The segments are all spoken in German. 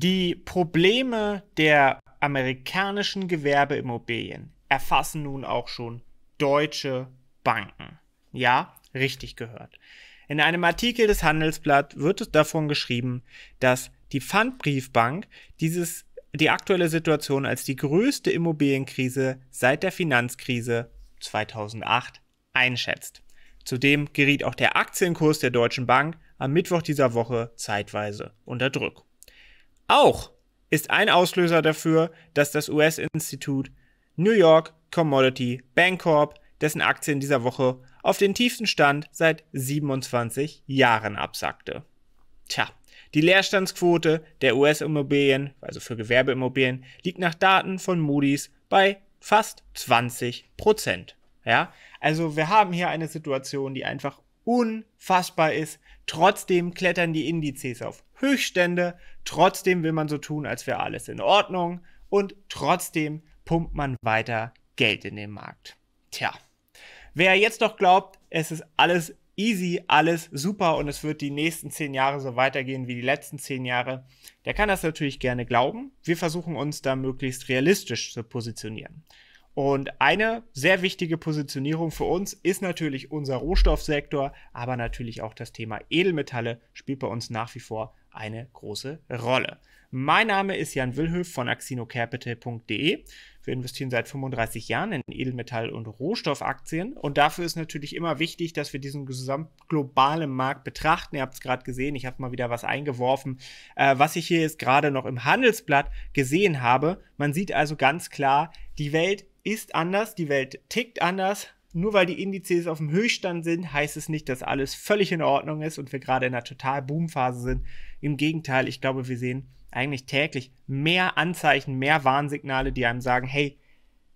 Die Probleme der amerikanischen Gewerbeimmobilien erfassen nun auch schon deutsche Banken. Ja, richtig gehört. In einem Artikel des Handelsblatt wird es davon geschrieben, dass die Pfandbriefbank dieses, die aktuelle Situation als die größte Immobilienkrise seit der Finanzkrise 2008 einschätzt. Zudem geriet auch der Aktienkurs der Deutschen Bank am Mittwoch dieser Woche zeitweise unter Druck auch ist ein Auslöser dafür, dass das US-Institut New York Commodity Bank Corp, dessen Aktien dieser Woche auf den tiefsten Stand seit 27 Jahren absackte. Tja, die Leerstandsquote der US-Immobilien, also für Gewerbeimmobilien, liegt nach Daten von Moody's bei fast 20 Prozent. Ja, also wir haben hier eine Situation, die einfach unfassbar ist. Trotzdem klettern die Indizes auf Höchststände. Trotzdem will man so tun, als wäre alles in Ordnung. Und trotzdem pumpt man weiter Geld in den Markt. Tja, wer jetzt noch glaubt, es ist alles easy, alles super und es wird die nächsten zehn Jahre so weitergehen wie die letzten zehn Jahre, der kann das natürlich gerne glauben. Wir versuchen uns da möglichst realistisch zu positionieren. Und eine sehr wichtige Positionierung für uns ist natürlich unser Rohstoffsektor, aber natürlich auch das Thema Edelmetalle spielt bei uns nach wie vor eine große Rolle. Mein Name ist Jan Wilhöf von axinocapital.de. Wir investieren seit 35 Jahren in Edelmetall- und Rohstoffaktien und dafür ist natürlich immer wichtig, dass wir diesen gesamt globalen Markt betrachten. Ihr habt es gerade gesehen, ich habe mal wieder was eingeworfen, äh, was ich hier jetzt gerade noch im Handelsblatt gesehen habe. Man sieht also ganz klar, die Welt ist anders, die Welt tickt anders. Nur weil die Indizes auf dem Höchststand sind, heißt es nicht, dass alles völlig in Ordnung ist und wir gerade in einer total Boomphase sind. Im Gegenteil, ich glaube, wir sehen eigentlich täglich mehr Anzeichen, mehr Warnsignale, die einem sagen, hey,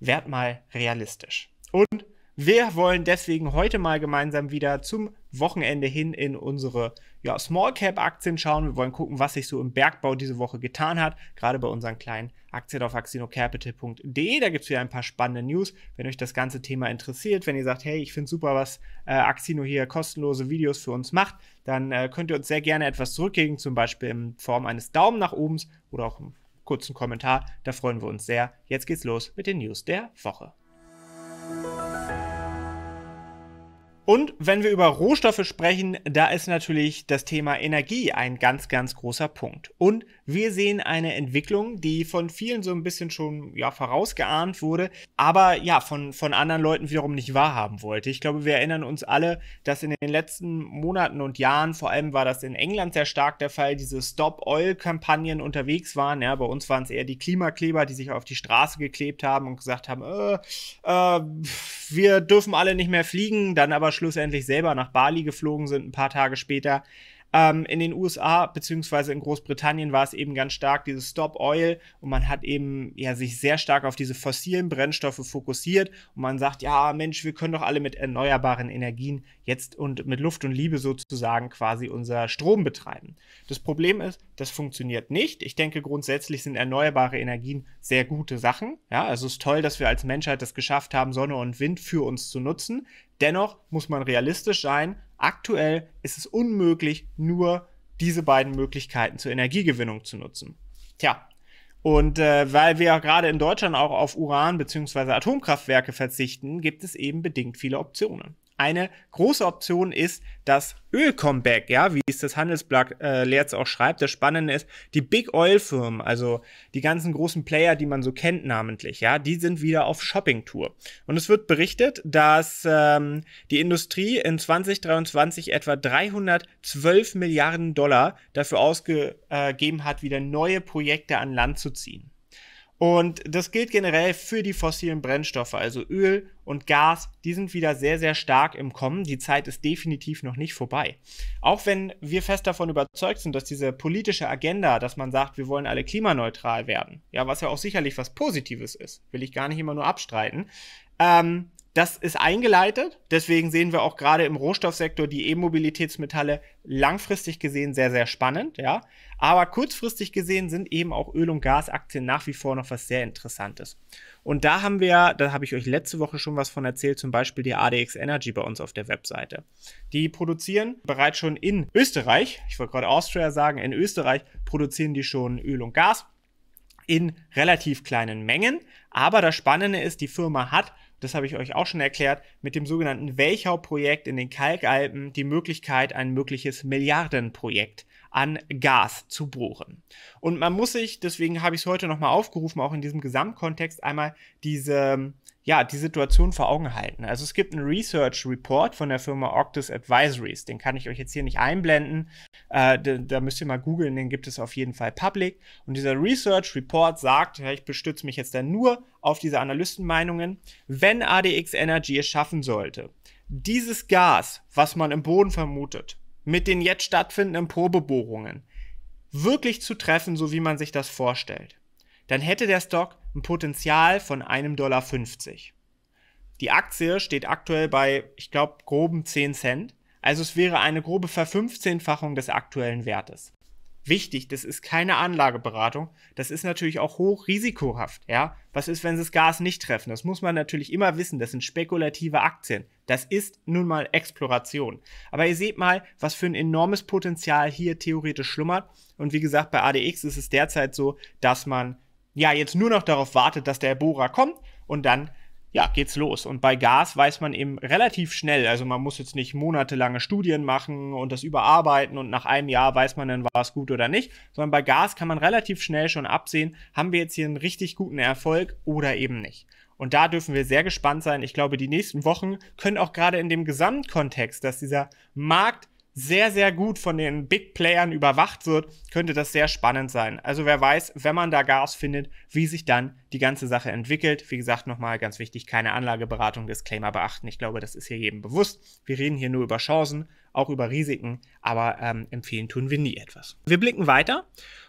werd mal realistisch. Und wir wollen deswegen heute mal gemeinsam wieder zum Wochenende hin in unsere ja, Small Cap Aktien schauen. Wir wollen gucken, was sich so im Bergbau diese Woche getan hat. Gerade bei unseren kleinen Aktien auf axinocapital.de. Da gibt es wieder ein paar spannende News. Wenn euch das ganze Thema interessiert, wenn ihr sagt, hey, ich finde super, was äh, Axino hier kostenlose Videos für uns macht, dann äh, könnt ihr uns sehr gerne etwas zurückgeben, zum Beispiel in Form eines Daumen nach oben oder auch einen kurzen Kommentar. Da freuen wir uns sehr. Jetzt geht's los mit den News der Woche. Und wenn wir über Rohstoffe sprechen, da ist natürlich das Thema Energie ein ganz, ganz großer Punkt. Und wir sehen eine Entwicklung, die von vielen so ein bisschen schon ja, vorausgeahnt wurde, aber ja, von, von anderen Leuten wiederum nicht wahrhaben wollte. Ich glaube, wir erinnern uns alle, dass in den letzten Monaten und Jahren, vor allem war das in England sehr stark der Fall, diese Stop-Oil-Kampagnen unterwegs waren. Ja, bei uns waren es eher die Klimakleber, die sich auf die Straße geklebt haben und gesagt haben, äh, äh, wir dürfen alle nicht mehr fliegen, dann aber schlussendlich selber nach Bali geflogen sind ein paar Tage später. Ähm, in den USA beziehungsweise in Großbritannien war es eben ganz stark dieses Stop Oil und man hat eben ja sich sehr stark auf diese fossilen Brennstoffe fokussiert und man sagt, ja Mensch, wir können doch alle mit erneuerbaren Energien jetzt und mit Luft und Liebe sozusagen quasi unser Strom betreiben. Das Problem ist, das funktioniert nicht. Ich denke grundsätzlich sind erneuerbare Energien sehr gute Sachen. Ja, also es ist toll, dass wir als Menschheit das geschafft haben, Sonne und Wind für uns zu nutzen. Dennoch muss man realistisch sein Aktuell ist es unmöglich, nur diese beiden Möglichkeiten zur Energiegewinnung zu nutzen. Tja, und äh, weil wir gerade in Deutschland auch auf Uran bzw. Atomkraftwerke verzichten, gibt es eben bedingt viele Optionen. Eine große Option ist das Öl-Comeback, ja, wie es das Handelsblatt äh, Lerz auch schreibt. Das Spannende ist, die Big Oil-Firmen, also die ganzen großen Player, die man so kennt namentlich, ja, die sind wieder auf Shopping-Tour. Und es wird berichtet, dass ähm, die Industrie in 2023 etwa 312 Milliarden Dollar dafür ausgegeben äh, hat, wieder neue Projekte an Land zu ziehen. Und das gilt generell für die fossilen Brennstoffe, also Öl und Gas, die sind wieder sehr, sehr stark im Kommen. Die Zeit ist definitiv noch nicht vorbei. Auch wenn wir fest davon überzeugt sind, dass diese politische Agenda, dass man sagt, wir wollen alle klimaneutral werden, ja, was ja auch sicherlich was Positives ist, will ich gar nicht immer nur abstreiten, ähm, das ist eingeleitet, deswegen sehen wir auch gerade im Rohstoffsektor die E-Mobilitätsmetalle langfristig gesehen sehr, sehr spannend, ja. Aber kurzfristig gesehen sind eben auch Öl- und Gasaktien nach wie vor noch was sehr Interessantes. Und da haben wir, da habe ich euch letzte Woche schon was von erzählt, zum Beispiel die ADX Energy bei uns auf der Webseite. Die produzieren bereits schon in Österreich, ich wollte gerade Austria sagen, in Österreich produzieren die schon Öl und Gas in relativ kleinen Mengen. Aber das Spannende ist, die Firma hat das habe ich euch auch schon erklärt, mit dem sogenannten Welchau-Projekt in den Kalkalpen die Möglichkeit, ein mögliches Milliardenprojekt an Gas zu bohren. Und man muss sich, deswegen habe ich es heute nochmal aufgerufen, auch in diesem Gesamtkontext einmal diese, ja, die Situation vor Augen halten. Also es gibt einen Research Report von der Firma Octus Advisories, den kann ich euch jetzt hier nicht einblenden, äh, da, da, müsst ihr mal googeln, den gibt es auf jeden Fall public. Und dieser Research Report sagt, ja, ich bestütze mich jetzt dann nur auf diese Analystenmeinungen, wenn ADX Energy es schaffen sollte, dieses Gas, was man im Boden vermutet, mit den jetzt stattfindenden Probebohrungen wirklich zu treffen, so wie man sich das vorstellt, dann hätte der Stock ein Potenzial von einem Dollar. 50. Die Aktie steht aktuell bei, ich glaube, groben 10 Cent, also es wäre eine grobe Verfünfzehnfachung des aktuellen Wertes wichtig, das ist keine Anlageberatung. Das ist natürlich auch hochrisikohaft. ja. Was ist, wenn sie das Gas nicht treffen? Das muss man natürlich immer wissen. Das sind spekulative Aktien. Das ist nun mal Exploration. Aber ihr seht mal, was für ein enormes Potenzial hier theoretisch schlummert. Und wie gesagt, bei ADX ist es derzeit so, dass man ja jetzt nur noch darauf wartet, dass der Bohrer kommt und dann ja, geht's los. Und bei Gas weiß man eben relativ schnell, also man muss jetzt nicht monatelange Studien machen und das überarbeiten und nach einem Jahr weiß man dann, war es gut oder nicht, sondern bei Gas kann man relativ schnell schon absehen, haben wir jetzt hier einen richtig guten Erfolg oder eben nicht. Und da dürfen wir sehr gespannt sein. Ich glaube, die nächsten Wochen können auch gerade in dem Gesamtkontext, dass dieser Markt sehr, sehr gut von den Big Playern überwacht wird, könnte das sehr spannend sein. Also wer weiß, wenn man da Gas findet, wie sich dann die ganze Sache entwickelt. Wie gesagt, nochmal ganz wichtig, keine Anlageberatung, Disclaimer beachten. Ich glaube, das ist hier jedem bewusst. Wir reden hier nur über Chancen auch über Risiken, aber ähm, empfehlen tun wir nie etwas. Wir blicken weiter.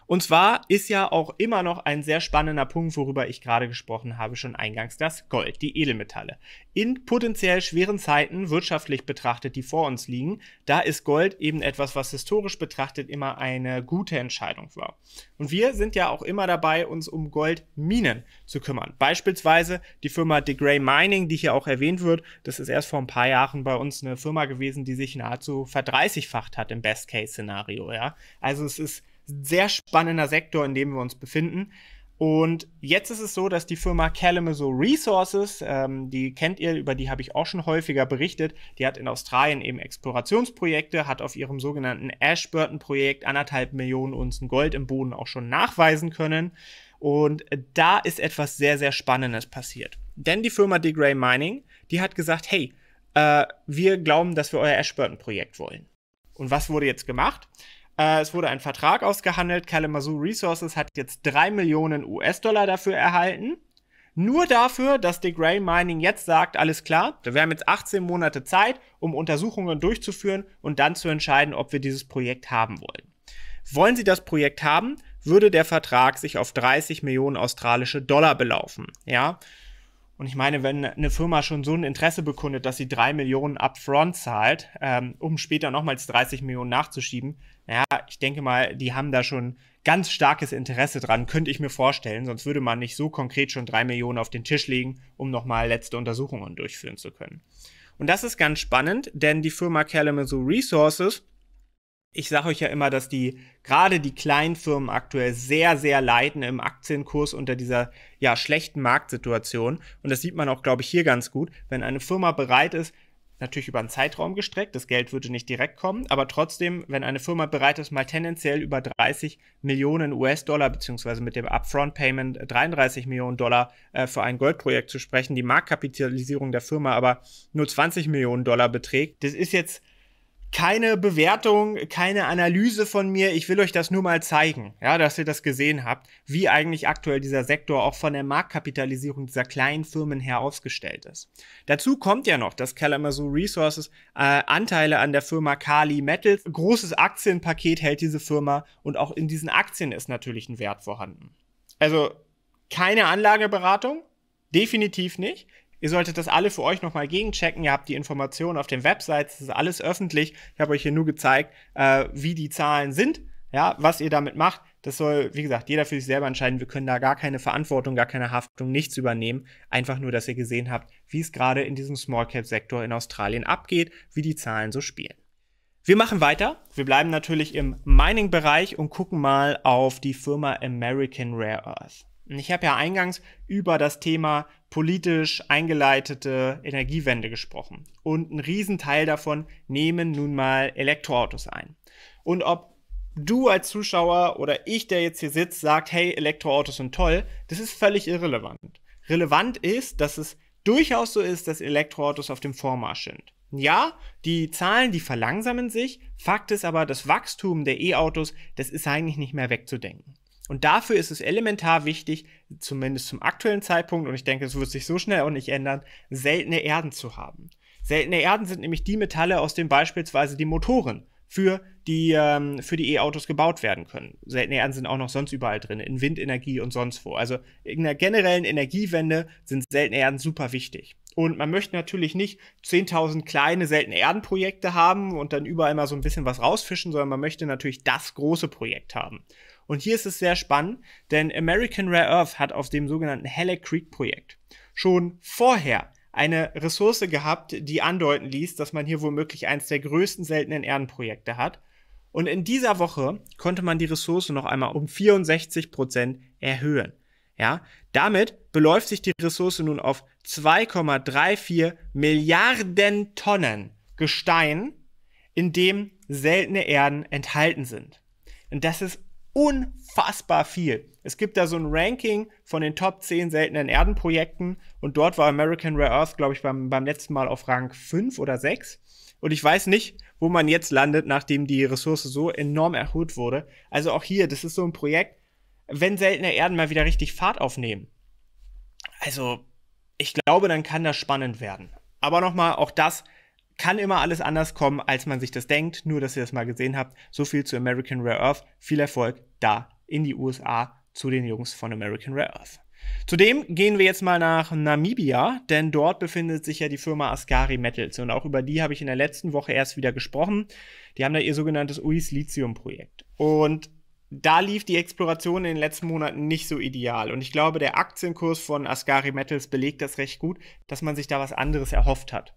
Und zwar ist ja auch immer noch ein sehr spannender Punkt, worüber ich gerade gesprochen habe, schon eingangs das Gold, die Edelmetalle. In potenziell schweren Zeiten, wirtschaftlich betrachtet, die vor uns liegen, da ist Gold eben etwas, was historisch betrachtet immer eine gute Entscheidung war. Und wir sind ja auch immer dabei, uns um Goldminen zu kümmern. Beispielsweise die Firma DeGray Mining, die hier auch erwähnt wird, das ist erst vor ein paar Jahren bei uns eine Firma gewesen, die sich nahezu nahezu verdreißigfacht hat im Best-Case-Szenario. Ja? Also es ist ein sehr spannender Sektor, in dem wir uns befinden. Und jetzt ist es so, dass die Firma Kalamazoo Resources, ähm, die kennt ihr, über die habe ich auch schon häufiger berichtet, die hat in Australien eben Explorationsprojekte, hat auf ihrem sogenannten Ashburton-Projekt anderthalb Millionen Unzen Gold im Boden auch schon nachweisen können. Und da ist etwas sehr, sehr Spannendes passiert. Denn die Firma DeGray Mining, die hat gesagt, hey, äh, wir glauben, dass wir euer Ashburton-Projekt wollen. Und was wurde jetzt gemacht? Äh, es wurde ein Vertrag ausgehandelt. Kalamazoo Resources hat jetzt 3 Millionen US-Dollar dafür erhalten. Nur dafür, dass Dick Ray Mining jetzt sagt, alles klar, wir haben jetzt 18 Monate Zeit, um Untersuchungen durchzuführen und dann zu entscheiden, ob wir dieses Projekt haben wollen. Wollen Sie das Projekt haben, würde der Vertrag sich auf 30 Millionen australische Dollar belaufen. Ja, und ich meine, wenn eine Firma schon so ein Interesse bekundet, dass sie drei Millionen upfront zahlt, ähm, um später nochmals 30 Millionen nachzuschieben, naja, ich denke mal, die haben da schon ganz starkes Interesse dran, könnte ich mir vorstellen. Sonst würde man nicht so konkret schon drei Millionen auf den Tisch legen, um nochmal letzte Untersuchungen durchführen zu können. Und das ist ganz spannend, denn die Firma Kalamazoo Resources ich sage euch ja immer, dass die gerade die kleinen Firmen aktuell sehr, sehr leiden im Aktienkurs unter dieser ja schlechten Marktsituation. Und das sieht man auch, glaube ich, hier ganz gut. Wenn eine Firma bereit ist, natürlich über einen Zeitraum gestreckt, das Geld würde nicht direkt kommen, aber trotzdem, wenn eine Firma bereit ist, mal tendenziell über 30 Millionen US-Dollar beziehungsweise mit dem Upfront-Payment 33 äh, Millionen Dollar äh, für ein Goldprojekt zu sprechen, die Marktkapitalisierung der Firma aber nur 20 Millionen Dollar beträgt, das ist jetzt keine Bewertung, keine Analyse von mir. Ich will euch das nur mal zeigen, ja, dass ihr das gesehen habt, wie eigentlich aktuell dieser Sektor auch von der Marktkapitalisierung dieser kleinen Firmen her ausgestellt ist. Dazu kommt ja noch, dass Kalamazoo Resources äh, Anteile an der Firma Kali Metals, großes Aktienpaket hält diese Firma und auch in diesen Aktien ist natürlich ein Wert vorhanden. Also keine Anlageberatung, definitiv nicht. Ihr solltet das alle für euch nochmal gegenchecken. Ihr habt die Informationen auf den Websites, das ist alles öffentlich. Ich habe euch hier nur gezeigt, äh, wie die Zahlen sind, ja, was ihr damit macht. Das soll, wie gesagt, jeder für sich selber entscheiden. Wir können da gar keine Verantwortung, gar keine Haftung, nichts übernehmen. Einfach nur, dass ihr gesehen habt, wie es gerade in diesem Small Cap Sektor in Australien abgeht, wie die Zahlen so spielen. Wir machen weiter. Wir bleiben natürlich im Mining-Bereich und gucken mal auf die Firma American Rare Earth. Ich habe ja eingangs über das Thema politisch eingeleitete Energiewende gesprochen. Und ein Riesenteil davon nehmen nun mal Elektroautos ein. Und ob du als Zuschauer oder ich, der jetzt hier sitzt, sagt, hey, Elektroautos sind toll, das ist völlig irrelevant. Relevant ist, dass es durchaus so ist, dass Elektroautos auf dem Vormarsch sind. Ja, die Zahlen, die verlangsamen sich. Fakt ist aber, das Wachstum der E-Autos, das ist eigentlich nicht mehr wegzudenken. Und dafür ist es elementar wichtig, zumindest zum aktuellen Zeitpunkt, und ich denke, es wird sich so schnell auch nicht ändern, seltene Erden zu haben. Seltene Erden sind nämlich die Metalle, aus denen beispielsweise die Motoren für die, ähm, für die E-Autos gebaut werden können. Seltene Erden sind auch noch sonst überall drin, in Windenergie und sonst wo. Also in der generellen Energiewende sind seltene Erden super wichtig. Und man möchte natürlich nicht 10.000 kleine seltene Erdenprojekte haben und dann überall mal so ein bisschen was rausfischen, sondern man möchte natürlich das große Projekt haben. Und hier ist es sehr spannend, denn American Rare Earth hat auf dem sogenannten Helle Creek Projekt schon vorher eine Ressource gehabt, die andeuten ließ, dass man hier womöglich eines der größten seltenen Erdenprojekte hat. Und in dieser Woche konnte man die Ressource noch einmal um 64 Prozent erhöhen. Ja, damit beläuft sich die Ressource nun auf 2,34 Milliarden Tonnen Gestein, in dem seltene Erden enthalten sind. Und das ist unfassbar viel. Es gibt da so ein Ranking von den Top 10 seltenen Erdenprojekten und dort war American Rare Earth, glaube ich, beim, beim letzten Mal auf Rang 5 oder 6. Und ich weiß nicht, wo man jetzt landet, nachdem die Ressource so enorm erholt wurde. Also auch hier, das ist so ein Projekt, wenn seltene Erden mal wieder richtig Fahrt aufnehmen. Also, ich glaube, dann kann das spannend werden. Aber nochmal, auch das kann immer alles anders kommen, als man sich das denkt. Nur, dass ihr das mal gesehen habt. So viel zu American Rare Earth. Viel Erfolg da in die USA zu den Jungs von American Rare Earth. Zudem gehen wir jetzt mal nach Namibia, denn dort befindet sich ja die Firma Ascari Metals und auch über die habe ich in der letzten Woche erst wieder gesprochen. Die haben da ihr sogenanntes UIS Lithium Projekt und da lief die Exploration in den letzten Monaten nicht so ideal und ich glaube, der Aktienkurs von Ascari Metals belegt das recht gut, dass man sich da was anderes erhofft hat.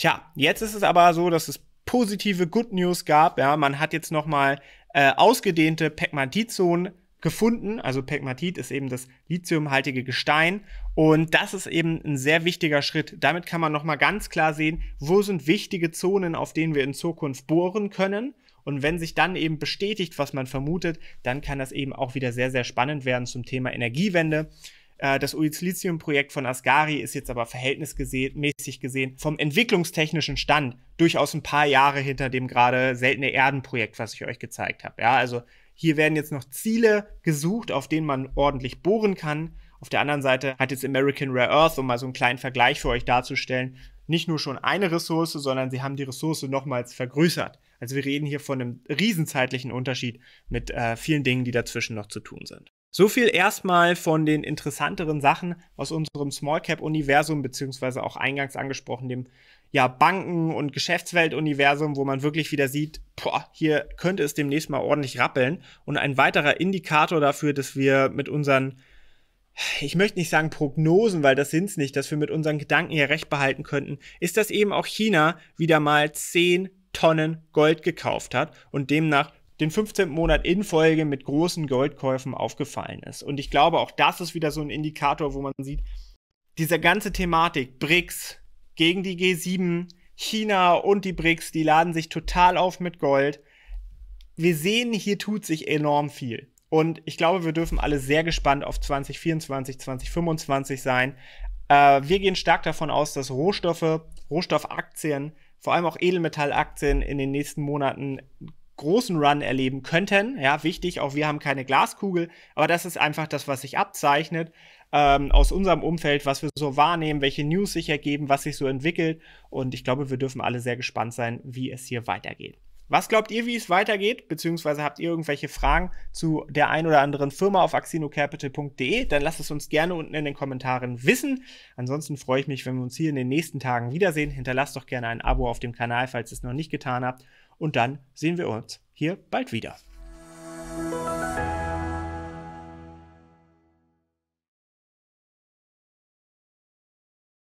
Tja, jetzt ist es aber so, dass es positive Good News gab. Ja, man hat jetzt nochmal äh, ausgedehnte Pegmatitzonen gefunden. Also Pegmatit ist eben das lithiumhaltige Gestein und das ist eben ein sehr wichtiger Schritt. Damit kann man nochmal ganz klar sehen, wo sind wichtige Zonen, auf denen wir in Zukunft bohren können. Und wenn sich dann eben bestätigt, was man vermutet, dann kann das eben auch wieder sehr, sehr spannend werden zum Thema Energiewende. Äh, das Uizilithium-Projekt von Asgari ist jetzt aber verhältnismäßig gesehen vom entwicklungstechnischen Stand durchaus ein paar Jahre hinter dem gerade seltene Erden-Projekt, was ich euch gezeigt habe. Ja, also hier werden jetzt noch Ziele gesucht, auf denen man ordentlich bohren kann. Auf der anderen Seite hat jetzt American Rare Earth, um mal so einen kleinen Vergleich für euch darzustellen, nicht nur schon eine Ressource, sondern sie haben die Ressource nochmals vergrößert. Also wir reden hier von einem riesenzeitlichen Unterschied mit äh, vielen Dingen, die dazwischen noch zu tun sind. So viel erstmal von den interessanteren Sachen aus unserem Small Cap Universum beziehungsweise auch eingangs angesprochen dem ja Banken und Geschäftswelt Universum, wo man wirklich wieder sieht, boah, hier könnte es demnächst mal ordentlich rappeln und ein weiterer Indikator dafür, dass wir mit unseren ich möchte nicht sagen Prognosen, weil das sind es nicht, dass wir mit unseren Gedanken hier recht behalten könnten, ist, dass eben auch China wieder mal 10 Tonnen Gold gekauft hat und demnach den 15. Monat in Folge mit großen Goldkäufen aufgefallen ist. Und ich glaube, auch das ist wieder so ein Indikator, wo man sieht, diese ganze Thematik BRICS gegen die G7, China und die BRICS, die laden sich total auf mit Gold. Wir sehen, hier tut sich enorm viel. Und ich glaube, wir dürfen alle sehr gespannt auf 2024, 2025 sein. Äh, wir gehen stark davon aus, dass Rohstoffe, Rohstoffaktien vor allem auch Edelmetallaktien in den nächsten Monaten großen Run erleben könnten. Ja, wichtig, auch wir haben keine Glaskugel, aber das ist einfach das, was sich abzeichnet ähm, aus unserem Umfeld, was wir so wahrnehmen, welche News sich ergeben, was sich so entwickelt. Und ich glaube, wir dürfen alle sehr gespannt sein, wie es hier weitergeht. Was glaubt ihr, wie es weitergeht? Beziehungsweise habt ihr irgendwelche Fragen zu der ein oder anderen Firma auf axinocapital.de? Dann lasst es uns gerne unten in den Kommentaren wissen. Ansonsten freue ich mich, wenn wir uns hier in den nächsten Tagen wiedersehen. Hinterlasst doch gerne ein Abo auf dem Kanal, falls ihr es noch nicht getan habt. Und dann sehen wir uns hier bald wieder.